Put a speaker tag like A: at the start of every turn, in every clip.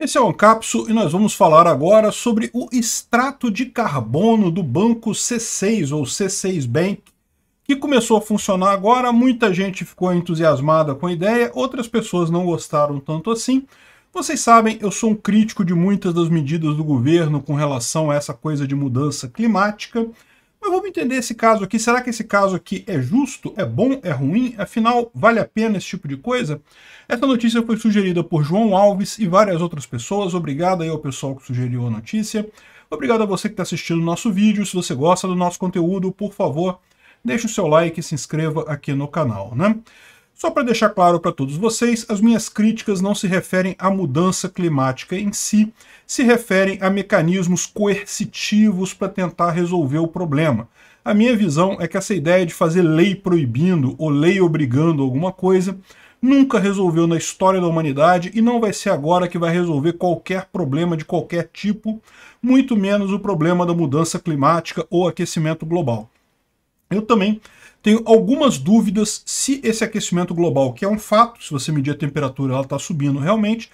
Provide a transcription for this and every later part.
A: Esse é o Ancapsu e nós vamos falar agora sobre o extrato de carbono do banco C6 ou C6 Bank, que começou a funcionar agora. Muita gente ficou entusiasmada com a ideia, outras pessoas não gostaram tanto assim. Vocês sabem, eu sou um crítico de muitas das medidas do governo com relação a essa coisa de mudança climática entender esse caso aqui. Será que esse caso aqui é justo? É bom? É ruim? Afinal, vale a pena esse tipo de coisa? Essa notícia foi sugerida por João Alves e várias outras pessoas. Obrigado aí ao pessoal que sugeriu a notícia. Obrigado a você que está assistindo o nosso vídeo. Se você gosta do nosso conteúdo, por favor, deixe o seu like e se inscreva aqui no canal, né? Só para deixar claro para todos vocês, as minhas críticas não se referem à mudança climática em si, se referem a mecanismos coercitivos para tentar resolver o problema. A minha visão é que essa ideia de fazer lei proibindo ou lei obrigando alguma coisa nunca resolveu na história da humanidade e não vai ser agora que vai resolver qualquer problema de qualquer tipo, muito menos o problema da mudança climática ou aquecimento global. Eu também tenho algumas dúvidas se esse aquecimento global, que é um fato, se você medir a temperatura, ela está subindo realmente,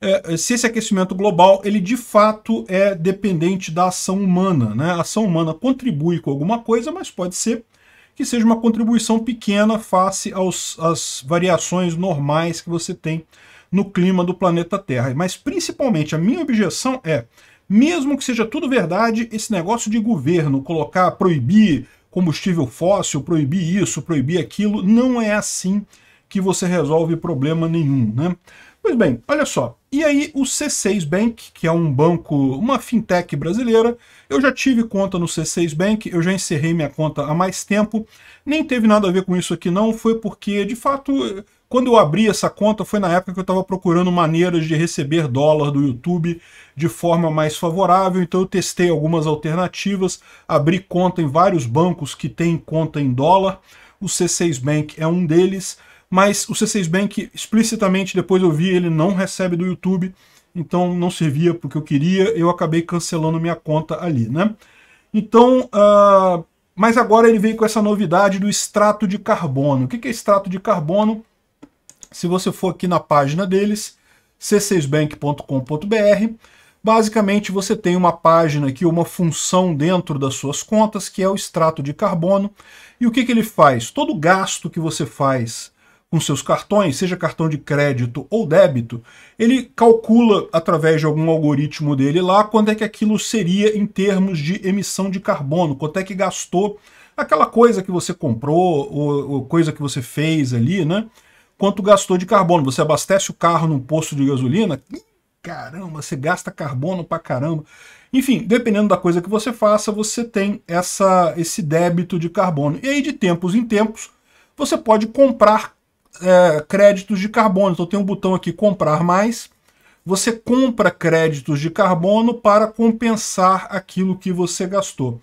A: é, é, se esse aquecimento global, ele de fato é dependente da ação humana. Né? A ação humana contribui com alguma coisa, mas pode ser que seja uma contribuição pequena face aos, às variações normais que você tem no clima do planeta Terra. Mas principalmente a minha objeção é, mesmo que seja tudo verdade, esse negócio de governo colocar, proibir combustível fóssil, proibir isso, proibir aquilo. Não é assim que você resolve problema nenhum, né? Pois bem, olha só. E aí o C6 Bank, que é um banco, uma fintech brasileira, eu já tive conta no C6 Bank, eu já encerrei minha conta há mais tempo, nem teve nada a ver com isso aqui não, foi porque, de fato, quando eu abri essa conta foi na época que eu estava procurando maneiras de receber dólar do YouTube de forma mais favorável, então eu testei algumas alternativas, abri conta em vários bancos que têm conta em dólar, o C6 Bank é um deles, mas o C6 Bank, explicitamente, depois eu vi, ele não recebe do YouTube, então não servia porque eu queria, eu acabei cancelando minha conta ali, né? Então, uh, mas agora ele veio com essa novidade do extrato de carbono. O que é extrato de carbono? Se você for aqui na página deles, c6bank.com.br, basicamente você tem uma página aqui, uma função dentro das suas contas, que é o extrato de carbono. E o que, que ele faz? Todo gasto que você faz com seus cartões, seja cartão de crédito ou débito, ele calcula através de algum algoritmo dele lá quanto é que aquilo seria em termos de emissão de carbono, quanto é que gastou aquela coisa que você comprou ou, ou coisa que você fez ali, né? Quanto gastou de carbono? Você abastece o carro num posto de gasolina? Caramba, você gasta carbono pra caramba. Enfim, dependendo da coisa que você faça, você tem essa, esse débito de carbono. E aí, de tempos em tempos, você pode comprar é, créditos de carbono. Então tem um botão aqui comprar mais. Você compra créditos de carbono para compensar aquilo que você gastou.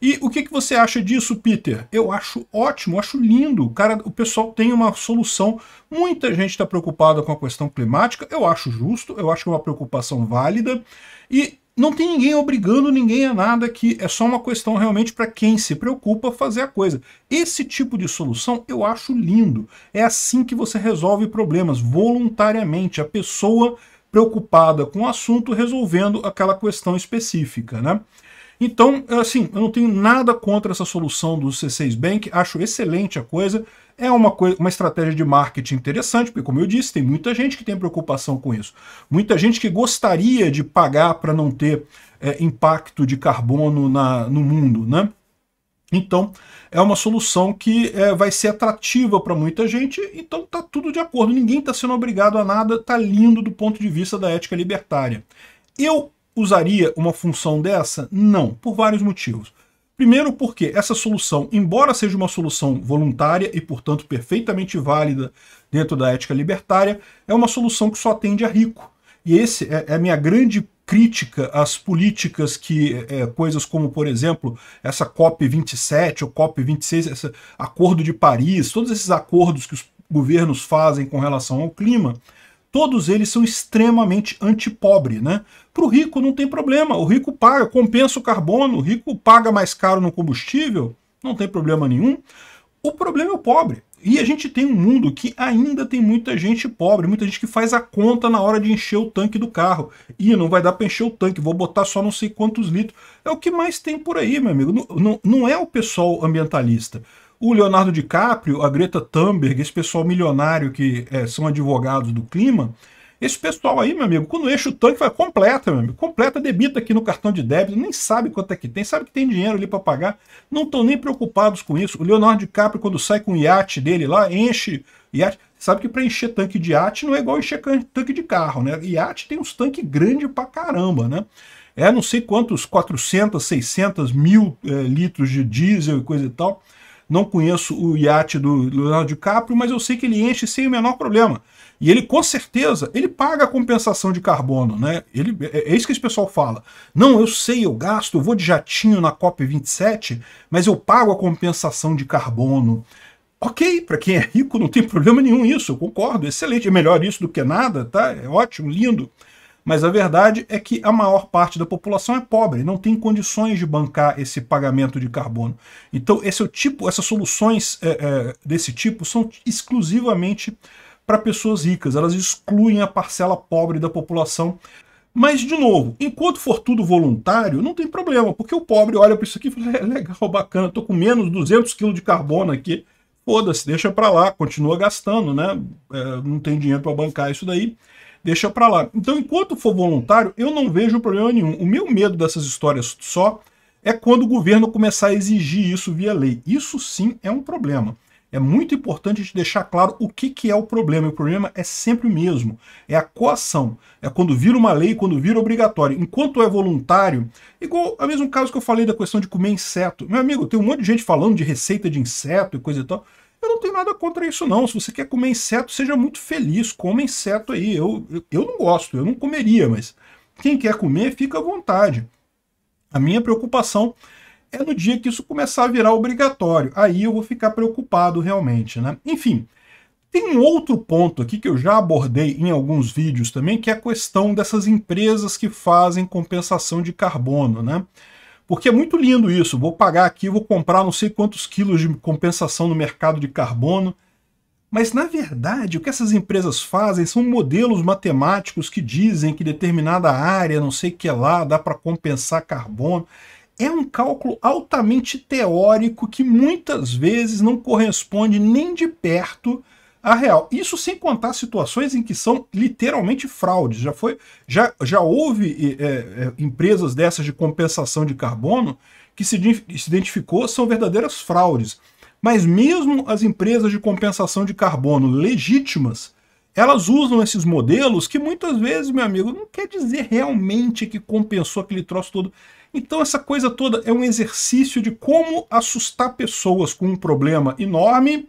A: E o que, que você acha disso, Peter? Eu acho ótimo, acho lindo. Cara, o pessoal tem uma solução. Muita gente está preocupada com a questão climática. Eu acho justo, eu acho que é uma preocupação válida. E não tem ninguém obrigando ninguém a nada aqui, é só uma questão realmente para quem se preocupa fazer a coisa. Esse tipo de solução eu acho lindo. É assim que você resolve problemas, voluntariamente, a pessoa preocupada com o assunto resolvendo aquela questão específica, né? Então, assim, eu não tenho nada contra essa solução do C6 Bank, acho excelente a coisa. É uma, coisa, uma estratégia de marketing interessante, porque, como eu disse, tem muita gente que tem preocupação com isso. Muita gente que gostaria de pagar para não ter é, impacto de carbono na, no mundo, né? Então, é uma solução que é, vai ser atrativa para muita gente, então está tudo de acordo, ninguém está sendo obrigado a nada, está lindo do ponto de vista da ética libertária. Eu usaria uma função dessa? Não, por vários motivos. Primeiro porque essa solução, embora seja uma solução voluntária e, portanto, perfeitamente válida dentro da ética libertária, é uma solução que só atende a rico. E esse é, é a minha grande crítica às políticas que é, é coisas como, por exemplo, essa COP27 ou COP26, esse Acordo de Paris, todos esses acordos que os governos fazem com relação ao clima, todos eles são extremamente antipobre, né? Para o rico não tem problema, o rico paga, compensa o carbono, o rico paga mais caro no combustível, não tem problema nenhum. O problema é o pobre. E a gente tem um mundo que ainda tem muita gente pobre, muita gente que faz a conta na hora de encher o tanque do carro. E não vai dar para encher o tanque, vou botar só não sei quantos litros. É o que mais tem por aí, meu amigo. Não, não, não é o pessoal ambientalista. O Leonardo DiCaprio, a Greta Thunberg, esse pessoal milionário que é, são advogados do clima, esse pessoal aí, meu amigo, quando enche o tanque, vai completa, meu amigo, completa, debita aqui no cartão de débito, nem sabe quanto é que tem, sabe que tem dinheiro ali para pagar, não estão nem preocupados com isso. O Leonardo DiCaprio, quando sai com o iate dele lá, enche iate, sabe que para encher tanque de iate não é igual encher tanque de carro, né? Iate tem uns tanques grandes pra caramba, né? É não sei quantos, 400, 600 mil é, litros de diesel e coisa e tal. Não conheço o iate do Leonardo DiCaprio, mas eu sei que ele enche sem o menor problema. E ele, com certeza, ele paga a compensação de carbono, né? Ele, é, é, é isso que esse pessoal fala. Não, eu sei, eu gasto, eu vou de jatinho na COP27, mas eu pago a compensação de carbono. Ok, para quem é rico não tem problema nenhum isso, eu concordo, excelente, é melhor isso do que nada, tá? É ótimo, lindo. Mas a verdade é que a maior parte da população é pobre, não tem condições de bancar esse pagamento de carbono. Então, esse é o tipo, essas soluções é, é, desse tipo são exclusivamente para pessoas ricas, elas excluem a parcela pobre da população. Mas, de novo, enquanto for tudo voluntário, não tem problema, porque o pobre olha para isso aqui e fala, é legal, bacana, estou com menos 200 quilos de carbono aqui, foda-se, deixa para lá, continua gastando, né? É, não tem dinheiro para bancar isso daí deixa para lá. Então, enquanto for voluntário, eu não vejo problema nenhum. O meu medo dessas histórias só é quando o governo começar a exigir isso via lei. Isso sim é um problema. É muito importante a gente deixar claro o que, que é o problema. O problema é sempre o mesmo. É a coação. É quando vira uma lei, quando vira obrigatório. Enquanto é voluntário, igual ao é mesmo caso que eu falei da questão de comer inseto. Meu amigo, tem um monte de gente falando de receita de inseto e coisa e tal tenho nada contra isso, não. Se você quer comer inseto, seja muito feliz, coma inseto aí. Eu, eu, eu não gosto, eu não comeria, mas quem quer comer, fica à vontade. A minha preocupação é no dia que isso começar a virar obrigatório. Aí eu vou ficar preocupado realmente, né? Enfim, tem um outro ponto aqui que eu já abordei em alguns vídeos também, que é a questão dessas empresas que fazem compensação de carbono, né? Porque é muito lindo isso. Vou pagar aqui, vou comprar não sei quantos quilos de compensação no mercado de carbono. Mas, na verdade, o que essas empresas fazem são modelos matemáticos que dizem que determinada área, não sei o que lá, dá para compensar carbono. É um cálculo altamente teórico que muitas vezes não corresponde nem de perto a real. Isso sem contar situações em que são literalmente fraudes. Já, foi, já, já houve é, é, empresas dessas de compensação de carbono que se, se identificou são verdadeiras fraudes. Mas mesmo as empresas de compensação de carbono legítimas, elas usam esses modelos que muitas vezes, meu amigo, não quer dizer realmente que compensou aquele troço todo. Então essa coisa toda é um exercício de como assustar pessoas com um problema enorme